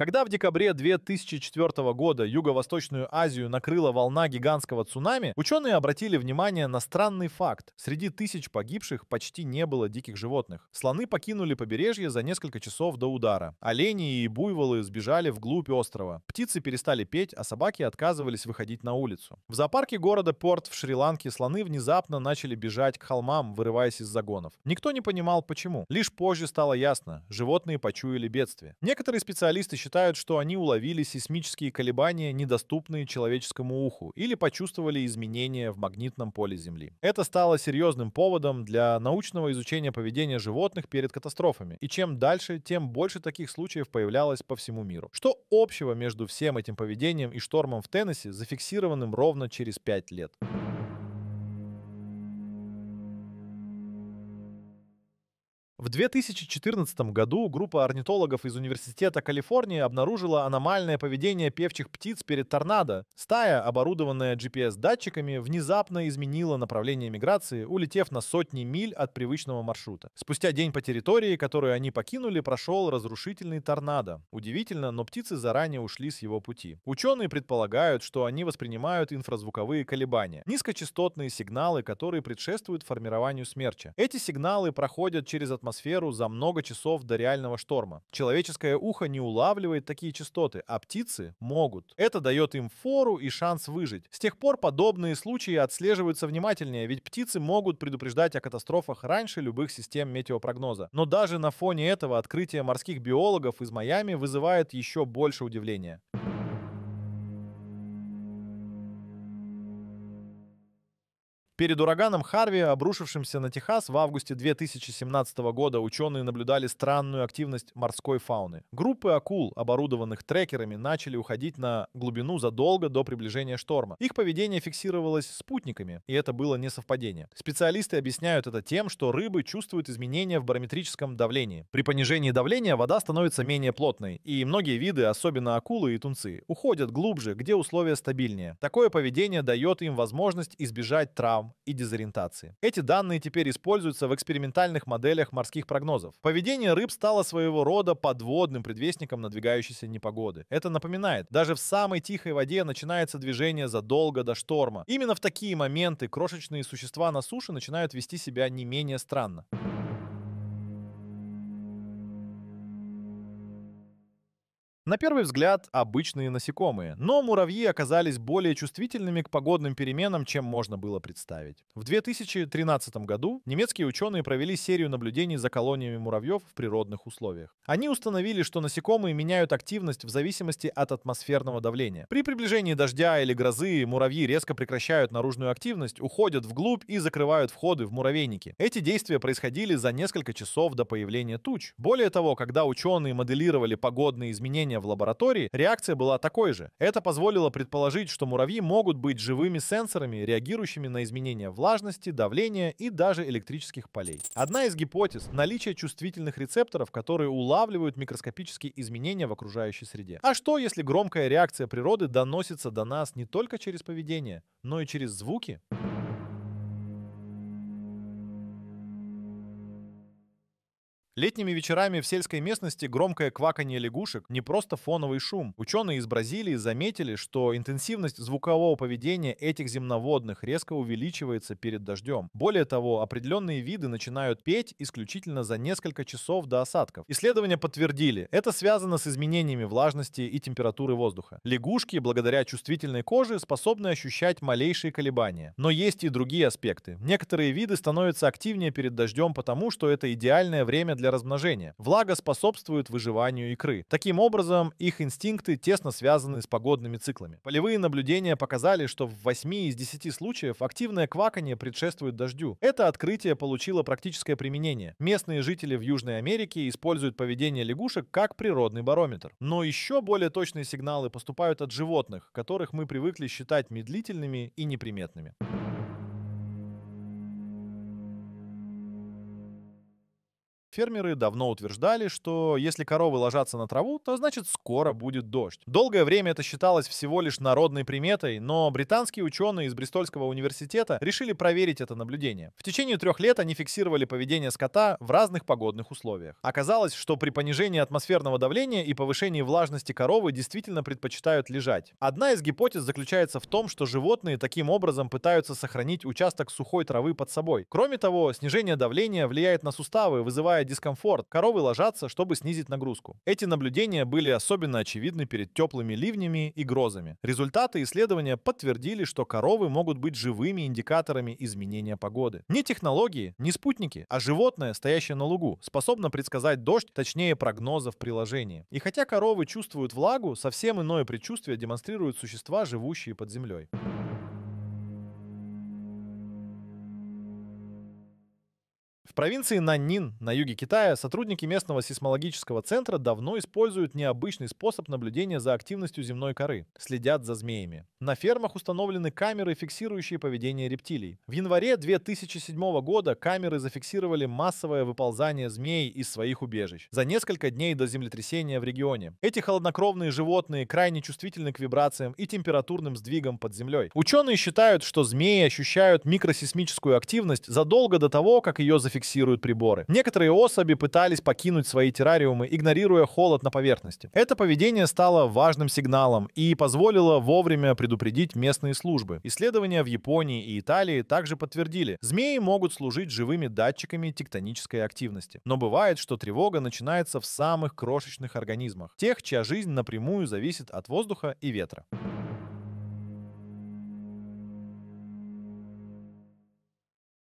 Когда в декабре 2004 года Юго-Восточную Азию накрыла волна гигантского цунами, ученые обратили внимание на странный факт. Среди тысяч погибших почти не было диких животных. Слоны покинули побережье за несколько часов до удара. Олени и буйволы сбежали вглубь острова. Птицы перестали петь, а собаки отказывались выходить на улицу. В зоопарке города Порт в Шри-Ланке слоны внезапно начали бежать к холмам, вырываясь из загонов. Никто не понимал почему. Лишь позже стало ясно, животные почуяли бедствие. Некоторые специалисты считают, считают, что они уловили сейсмические колебания, недоступные человеческому уху, или почувствовали изменения в магнитном поле Земли. Это стало серьезным поводом для научного изучения поведения животных перед катастрофами. И чем дальше, тем больше таких случаев появлялось по всему миру. Что общего между всем этим поведением и штормом в Теннесси, зафиксированным ровно через 5 лет? 2014 году группа орнитологов из Университета Калифорнии обнаружила аномальное поведение певчих птиц перед торнадо. Стая, оборудованная GPS-датчиками, внезапно изменила направление миграции, улетев на сотни миль от привычного маршрута. Спустя день по территории, которую они покинули, прошел разрушительный торнадо. Удивительно, но птицы заранее ушли с его пути. Ученые предполагают, что они воспринимают инфразвуковые колебания, низкочастотные сигналы, которые предшествуют формированию смерча. Эти сигналы проходят через атмосферу атмосферу за много часов до реального шторма. Человеческое ухо не улавливает такие частоты, а птицы могут. Это дает им фору и шанс выжить. С тех пор подобные случаи отслеживаются внимательнее, ведь птицы могут предупреждать о катастрофах раньше любых систем метеопрогноза. Но даже на фоне этого открытие морских биологов из Майами вызывает еще больше удивления. Перед ураганом Харви, обрушившимся на Техас в августе 2017 года, ученые наблюдали странную активность морской фауны. Группы акул, оборудованных трекерами, начали уходить на глубину задолго до приближения шторма. Их поведение фиксировалось спутниками, и это было не совпадение. Специалисты объясняют это тем, что рыбы чувствуют изменения в барометрическом давлении. При понижении давления вода становится менее плотной, и многие виды, особенно акулы и тунцы, уходят глубже, где условия стабильнее. Такое поведение дает им возможность избежать травм, и дезориентации. Эти данные теперь используются в экспериментальных моделях морских прогнозов. Поведение рыб стало своего рода подводным предвестником надвигающейся непогоды. Это напоминает, даже в самой тихой воде начинается движение задолго до шторма. Именно в такие моменты крошечные существа на суше начинают вести себя не менее странно. На первый взгляд, обычные насекомые, но муравьи оказались более чувствительными к погодным переменам, чем можно было представить. В 2013 году немецкие ученые провели серию наблюдений за колониями муравьев в природных условиях. Они установили, что насекомые меняют активность в зависимости от атмосферного давления. При приближении дождя или грозы муравьи резко прекращают наружную активность, уходят вглубь и закрывают входы в муравейники. Эти действия происходили за несколько часов до появления туч. Более того, когда ученые моделировали погодные изменения в лаборатории, реакция была такой же. Это позволило предположить, что муравьи могут быть живыми сенсорами, реагирующими на изменения влажности, давления и даже электрических полей. Одна из гипотез — наличие чувствительных рецепторов, которые улавливают микроскопические изменения в окружающей среде. А что, если громкая реакция природы доносится до нас не только через поведение, но и через звуки? Летними вечерами в сельской местности громкое кваканье лягушек не просто фоновый шум. Ученые из Бразилии заметили, что интенсивность звукового поведения этих земноводных резко увеличивается перед дождем. Более того, определенные виды начинают петь исключительно за несколько часов до осадков. Исследования подтвердили, это связано с изменениями влажности и температуры воздуха. Лягушки, благодаря чувствительной коже, способны ощущать малейшие колебания. Но есть и другие аспекты. Некоторые виды становятся активнее перед дождем, потому что это идеальное время для для размножения. Влага способствует выживанию икры. Таким образом, их инстинкты тесно связаны с погодными циклами. Полевые наблюдения показали, что в 8 из 10 случаев активное кваканье предшествует дождю. Это открытие получило практическое применение. Местные жители в Южной Америке используют поведение лягушек как природный барометр. Но еще более точные сигналы поступают от животных, которых мы привыкли считать медлительными и неприметными. Фермеры давно утверждали, что если коровы ложатся на траву, то значит скоро будет дождь. Долгое время это считалось всего лишь народной приметой, но британские ученые из Бристольского университета решили проверить это наблюдение. В течение трех лет они фиксировали поведение скота в разных погодных условиях. Оказалось, что при понижении атмосферного давления и повышении влажности коровы действительно предпочитают лежать. Одна из гипотез заключается в том, что животные таким образом пытаются сохранить участок сухой травы под собой. Кроме того, снижение давления влияет на суставы, вызывая вызывая дискомфорт, коровы ложатся, чтобы снизить нагрузку. Эти наблюдения были особенно очевидны перед теплыми ливнями и грозами. Результаты исследования подтвердили, что коровы могут быть живыми индикаторами изменения погоды. Не технологии, не спутники, а животное, стоящее на лугу, способно предсказать дождь точнее прогнозов приложения. И хотя коровы чувствуют влагу, совсем иное предчувствие демонстрируют существа, живущие под землей. провинции Наннин на юге Китая сотрудники местного сейсмологического центра давно используют необычный способ наблюдения за активностью земной коры – следят за змеями. На фермах установлены камеры, фиксирующие поведение рептилий. В январе 2007 года камеры зафиксировали массовое выползание змей из своих убежищ за несколько дней до землетрясения в регионе. Эти холоднокровные животные крайне чувствительны к вибрациям и температурным сдвигам под землей. Ученые считают, что змеи ощущают микросейсмическую активность задолго до того, как ее зафиксировали фиксируют приборы. Некоторые особи пытались покинуть свои террариумы, игнорируя холод на поверхности. Это поведение стало важным сигналом и позволило вовремя предупредить местные службы. Исследования в Японии и Италии также подтвердили, змеи могут служить живыми датчиками тектонической активности. Но бывает, что тревога начинается в самых крошечных организмах, тех, чья жизнь напрямую зависит от воздуха и ветра.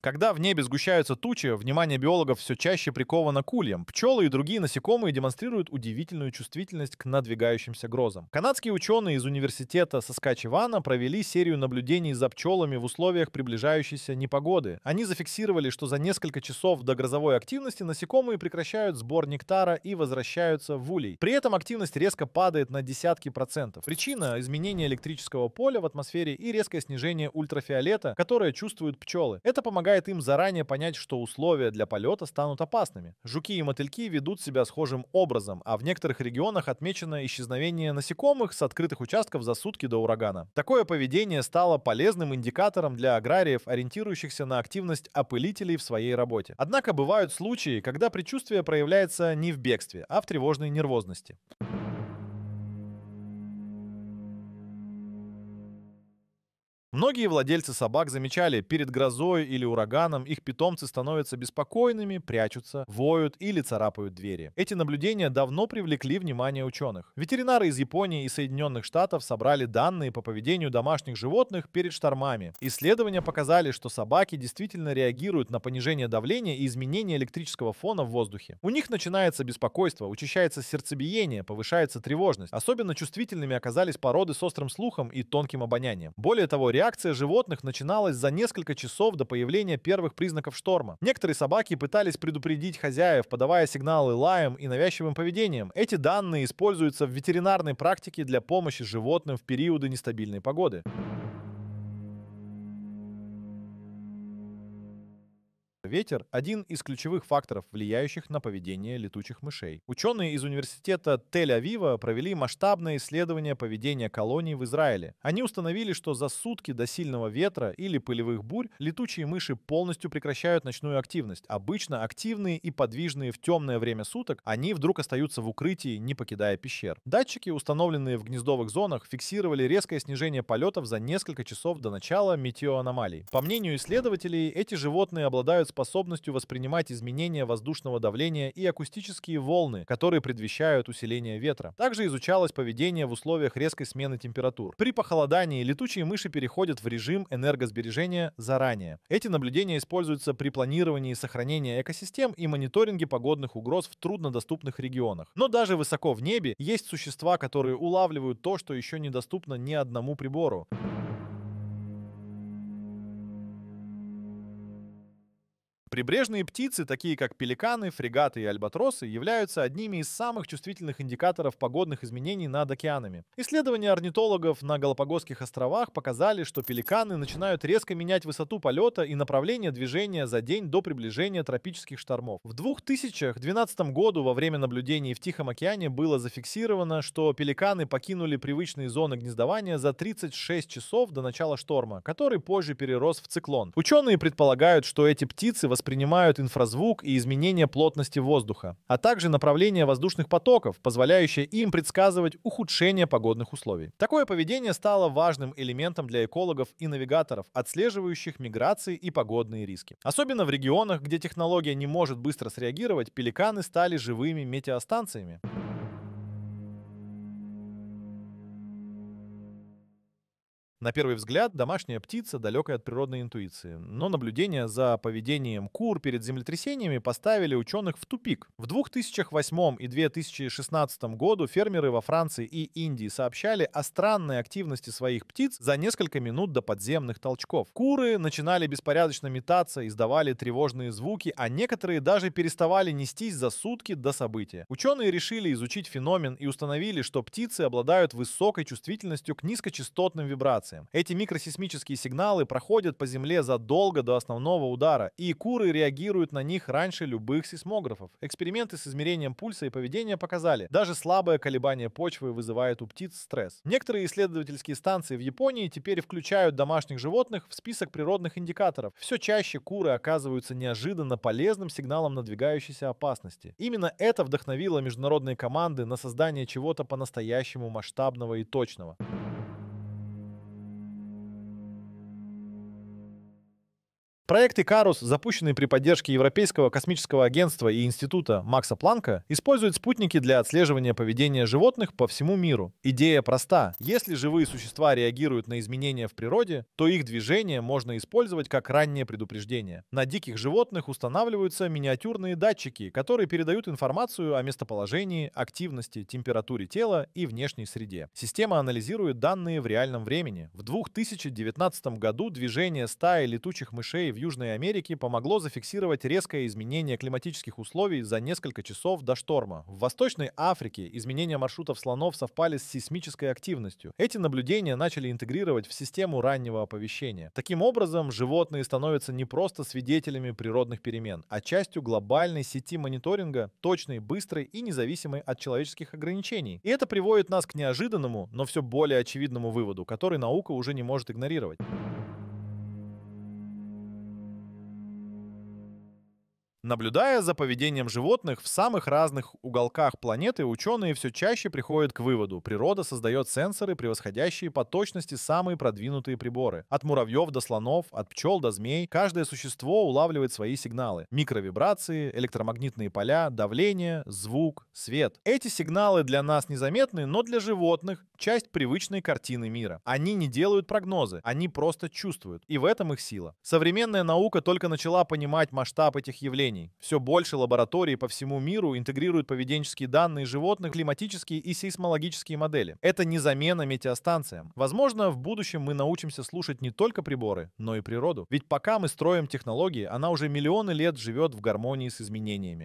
Когда в небе сгущаются тучи, внимание биологов все чаще приковано к ульям. Пчелы и другие насекомые демонстрируют удивительную чувствительность к надвигающимся грозам. Канадские ученые из университета Саскачевана провели серию наблюдений за пчелами в условиях приближающейся непогоды. Они зафиксировали, что за несколько часов до грозовой активности насекомые прекращают сбор нектара и возвращаются в улей. При этом активность резко падает на десятки процентов. Причина — изменение электрического поля в атмосфере и резкое снижение ультрафиолета, которое чувствуют пчелы. Это помогает позволяет им заранее понять, что условия для полета станут опасными. Жуки и мотыльки ведут себя схожим образом, а в некоторых регионах отмечено исчезновение насекомых с открытых участков за сутки до урагана. Такое поведение стало полезным индикатором для аграриев, ориентирующихся на активность опылителей в своей работе. Однако бывают случаи, когда предчувствие проявляется не в бегстве, а в тревожной нервозности. Многие владельцы собак замечали, перед грозой или ураганом их питомцы становятся беспокойными, прячутся, воют или царапают двери. Эти наблюдения давно привлекли внимание ученых. Ветеринары из Японии и Соединенных Штатов собрали данные по поведению домашних животных перед штормами. Исследования показали, что собаки действительно реагируют на понижение давления и изменение электрического фона в воздухе. У них начинается беспокойство, учащается сердцебиение, повышается тревожность. Особенно чувствительными оказались породы с острым слухом и тонким обонянием. Более того, ряд Реакция животных начиналась за несколько часов до появления первых признаков шторма. Некоторые собаки пытались предупредить хозяев, подавая сигналы лаем и навязчивым поведением. Эти данные используются в ветеринарной практике для помощи животным в периоды нестабильной погоды. Ветер – один из ключевых факторов, влияющих на поведение летучих мышей. Ученые из университета Тель-Авива провели масштабное исследование поведения колоний в Израиле. Они установили, что за сутки до сильного ветра или пылевых бурь летучие мыши полностью прекращают ночную активность. Обычно активные и подвижные в темное время суток, они вдруг остаются в укрытии, не покидая пещер. Датчики, установленные в гнездовых зонах, фиксировали резкое снижение полетов за несколько часов до начала метеоаномалий. По мнению исследователей, эти животные обладают способностью воспринимать изменения воздушного давления и акустические волны, которые предвещают усиление ветра. Также изучалось поведение в условиях резкой смены температур. При похолодании летучие мыши переходят в режим энергосбережения заранее. Эти наблюдения используются при планировании сохранения экосистем и мониторинге погодных угроз в труднодоступных регионах. Но даже высоко в небе есть существа, которые улавливают то, что еще недоступно ни одному прибору. Прибрежные птицы, такие как пеликаны, фрегаты и альбатросы, являются одними из самых чувствительных индикаторов погодных изменений над океанами. Исследования орнитологов на Галапагосских островах показали, что пеликаны начинают резко менять высоту полета и направление движения за день до приближения тропических штормов. В 2012 году во время наблюдений в Тихом океане было зафиксировано, что пеликаны покинули привычные зоны гнездования за 36 часов до начала шторма, который позже перерос в циклон. Ученые предполагают, что эти птицы воспринимают инфразвук и изменения плотности воздуха, а также направление воздушных потоков, позволяющее им предсказывать ухудшение погодных условий. Такое поведение стало важным элементом для экологов и навигаторов, отслеживающих миграции и погодные риски. Особенно в регионах, где технология не может быстро среагировать, пеликаны стали живыми метеостанциями. На первый взгляд, домашняя птица далекая от природной интуиции, но наблюдения за поведением кур перед землетрясениями поставили ученых в тупик. В 2008 и 2016 году фермеры во Франции и Индии сообщали о странной активности своих птиц за несколько минут до подземных толчков. Куры начинали беспорядочно метаться, издавали тревожные звуки, а некоторые даже переставали нестись за сутки до события. Ученые решили изучить феномен и установили, что птицы обладают высокой чувствительностью к низкочастотным вибрациям вибрациям. Эти микросейсмические сигналы проходят по Земле задолго до основного удара, и куры реагируют на них раньше любых сейсмографов. Эксперименты с измерением пульса и поведения показали, даже слабое колебание почвы вызывает у птиц стресс. Некоторые исследовательские станции в Японии теперь включают домашних животных в список природных индикаторов. Все чаще куры оказываются неожиданно полезным сигналом надвигающейся опасности. Именно это вдохновило международные команды на создание чего-то по-настоящему масштабного и точного. Проект Икарус, запущенный при поддержке Европейского космического агентства и Института Макса Планка, использует спутники для отслеживания поведения животных по всему миру. Идея проста. Если живые существа реагируют на изменения в природе, то их движение можно использовать как раннее предупреждение. На диких животных устанавливаются миниатюрные датчики, которые передают информацию о местоположении, активности, температуре тела и внешней среде. Система анализирует данные в реальном времени. В 2019 году движение стаи летучих мышей в Южной Америке помогло зафиксировать резкое изменение климатических условий за несколько часов до шторма. В Восточной Африке изменения маршрутов слонов совпали с сейсмической активностью. Эти наблюдения начали интегрировать в систему раннего оповещения. Таким образом, животные становятся не просто свидетелями природных перемен, а частью глобальной сети мониторинга, точной, быстрой и независимой от человеческих ограничений. И это приводит нас к неожиданному, но все более очевидному выводу, который наука уже не может игнорировать. Наблюдая за поведением животных в самых разных уголках планеты, ученые все чаще приходят к выводу, природа создает сенсоры, превосходящие по точности самые продвинутые приборы. От муравьев до слонов, от пчел до змей, каждое существо улавливает свои сигналы. Микровибрации, электромагнитные поля, давление, звук, свет. Эти сигналы для нас незаметны, но для животных часть привычной картины мира. Они не делают прогнозы, они просто чувствуют. И в этом их сила. Современная наука только начала понимать масштаб этих явлений, исследований. Все больше лабораторий по всему миру интегрируют поведенческие данные животных, климатические и сейсмологические модели. Это не замена метеостанциям. Возможно, в будущем мы научимся слушать не только приборы, но и природу. Ведь пока мы строим технологии, она уже миллионы лет живет в гармонии с изменениями.